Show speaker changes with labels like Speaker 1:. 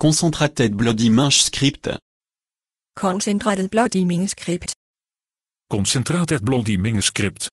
Speaker 1: Concentrated Bloody Manuscript.
Speaker 2: Concentrated Bloody
Speaker 3: Manuscript. Concentrated Bloody Manuscript.